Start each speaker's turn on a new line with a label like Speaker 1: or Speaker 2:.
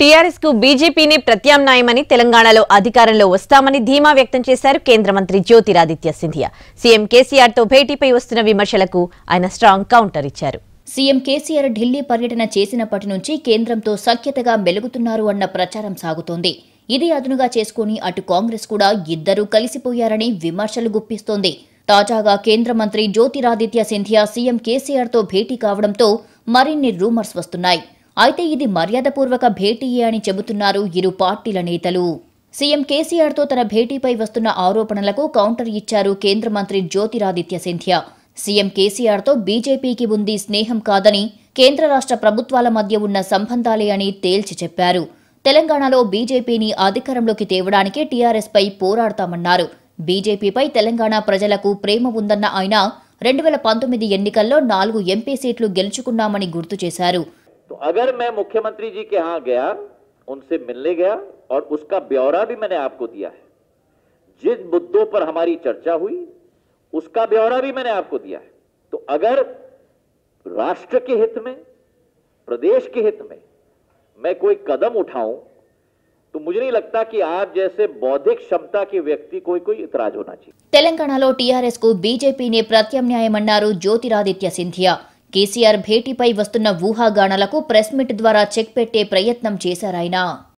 Speaker 1: TRS కు బీజేపీనే ప్రత్యామ్నాయమని తెలంగాణలో అధికారంలో వస్తామని ధీమా వ్యక్తం చేశారు కేంద్ర మంత్రి జ్యోతిరాదిత్య సింధియా సీఎం కేసీఆర్ తో భేటీపై వస్తున్న విమర్శలకు ఆయన స్ట్రాంగ్ కౌంటర్ ఇచ్చారు
Speaker 2: సీఎం కేసీఆర్ ఢిల్లీ పర్యటన చేసినప్పటి నుంచి కేంద్రంతో సఖ్యతగా మెలుగుతున్నారు అన్న ప్రచారం సాగుతోంది ఇది అదునుగా చేసుకుని అటు కాంగ్రెస్ కూడా ఇద్దరూ కలిసిపోయారని విమర్శలు గుప్పిస్తోంది తాజాగా కేంద్ర మంత్రి జ్యోతిరాదిత్య సింధియా సీఎం తో భేటీ కావడంతో మరిన్ని రూమర్స్ వస్తున్నాయి అయితే ఇది మర్యాదపూర్వక భేటీయే అని చెబుతున్నారు ఇరు పార్టీల నేతలు సీఎం కేసీఆర్తో తన భేటీపై వస్తున్న ఆరోపణలకు కౌంటర్ ఇచ్చారు కేంద్ర మంత్రి జ్యోతిరాదిత్య సింధ్యా సీఎం కేసీఆర్తో బీజేపీకి ఉంది స్నేహం కాదని కేంద్ర రాష్ట్ర ప్రభుత్వాల మధ్య ఉన్న సంబంధాలే అని తేల్చి చెప్పారు తెలంగాణలో బీజేపీని అధికారంలోకి తేవడానికి టీఆర్ఎస్పై పోరాడతామన్నారు బీజేపీపై తెలంగాణ ప్రజలకు ప్రేమ ఉందన్న ఆయన రెండు వేల పంతొమ్మిది ఎన్నికల్లో నాలుగు ఎంపీ సీట్లు గెలుచుకున్నామని గుర్తు చేశారు
Speaker 3: अगर मैं मुख्यमंत्री जी के यहां गया उनसे मिलने गया और उसका ब्यौरा भी मैंने आपको दिया है जिन मुद्दों पर हमारी चर्चा हुई उसका ब्यौरा भी मैंने आपको दिया है तो अगर राष्ट्र के हित में प्रदेश के हित में मैं कोई कदम उठाऊं तो मुझे नहीं लगता कि आप जैसे बौद्धिक क्षमता के व्यक्ति कोई कोई इतराज होना चाहिए
Speaker 2: तेलंगाना टीआरएस बीजेपी ने प्रत्यम न्याय मंडारू ज्योतिरादित्य सिंधिया కేసీఆర్ భేటీపై వస్తున్న ఊహాగానాలకు ప్రెస్ మీట్ ద్వారా చెక్ పెట్టే ప్రయత్నం చేశారాయన